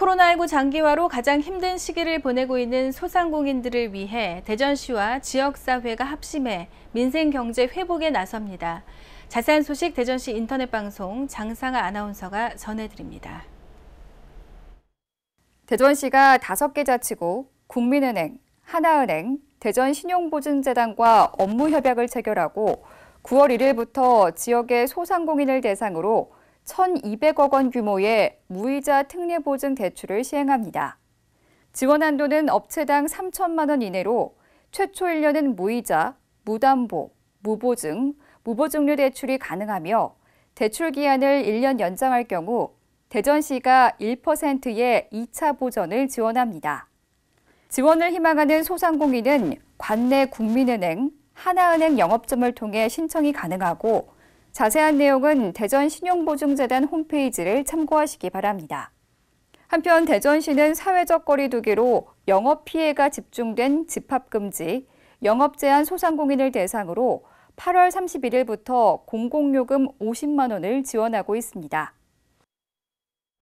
코로나19 장기화로 가장 힘든 시기를 보내고 있는 소상공인들을 위해 대전시와 지역사회가 합심해 민생경제 회복에 나섭니다. 자세한 소식 대전시 인터넷방송 장상아 아나운서가 전해드립니다. 대전시가 5개 자치고 국민은행, 하나은행, 대전신용보증재단과 업무 협약을 체결하고 9월 1일부터 지역의 소상공인을 대상으로 1,200억 원 규모의 무이자 특례보증 대출을 시행합니다. 지원 한도는 업체당 3천만 원 이내로 최초 1년은 무이자, 무담보, 무보증, 무보증료 대출이 가능하며 대출 기한을 1년 연장할 경우 대전시가 1%의 2차 보전을 지원합니다. 지원을 희망하는 소상공인은 관내 국민은행, 하나은행 영업점을 통해 신청이 가능하고 자세한 내용은 대전신용보증재단 홈페이지를 참고하시기 바랍니다. 한편 대전시는 사회적 거리두기로 영업 피해가 집중된 집합금지, 영업 제한 소상공인을 대상으로 8월 31일부터 공공요금 50만 원을 지원하고 있습니다.